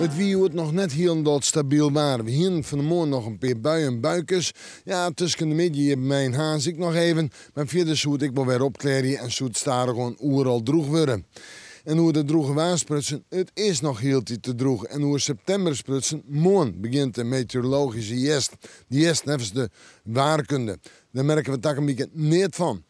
Het wie het nog net heel dat stabiel waren. We hier van de morgen nog een paar buien en buikers. Ja, tussen de midden mijn haas ik nog even. Maar de zoet ik wel weer opkleren en zoet staren gewoon al droeg worden. En hoe de droege waarsprutsen. het is nog heel te droeg. En hoe september sprutsen, morgen begint de meteorologische jest. Die jest nevens de waarkunde. Daar merken we tak een beetje niet van.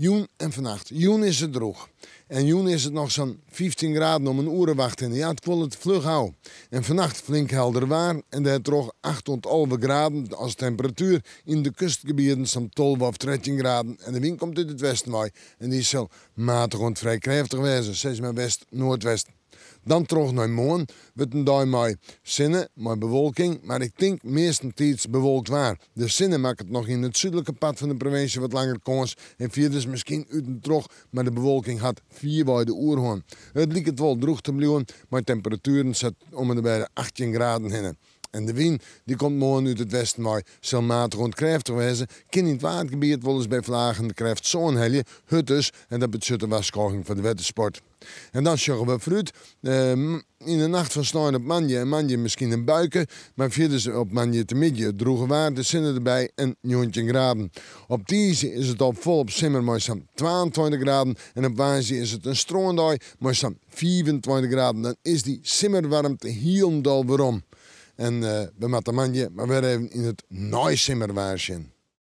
Joen en vannacht. Joen is het droog. En Joen is het nog zo'n 15 graden om een uur wachten. Ja, het wil het vlug houden. En vannacht flink helder waar. En de droog 8 tot 11 graden als temperatuur. In de kustgebieden zo'n 12 of 13 graden. En de wind komt uit het westen mooi. En die is zo matig en vrij krachtig wezen. Zes maar west, noordwest. Dan terug naar morgen, wordt een dag met zinnen, met bewolking, maar ik denk tijds bewolkt waar. De zinnen maakt het nog in het zuidelijke pad van de provincie wat langer kans en vier dus misschien uit een trog, maar de bewolking had vier bij de oerhoorn. Het liep het wel droog te blijven, maar temperaturen zat om en bij de 18 graden heen. En de wind die komt morgen uit het westen, maar zal maat rond kreftig wezen. Kan in het waardgebied wel eens bij vlagen kreft zo'n helje, huttes en dat betreft de waskoging van de wettensport. En dan zorgen we fruit. Ehm, in de nacht van snoeien op manje en manje misschien een buiken, maar vierden ze op manje te midje. Droege waarde, zinnen erbij en njontje graden. Op deze is het al vol op simmer maar zo'n 22 graden en op waanzin is het een stroondooi maar zo'n 24 graden. Dan is die simmerwarmte heel dol waarom. En uh, eh, bij Matamanje, maar we even in het Neusimmerwaasje.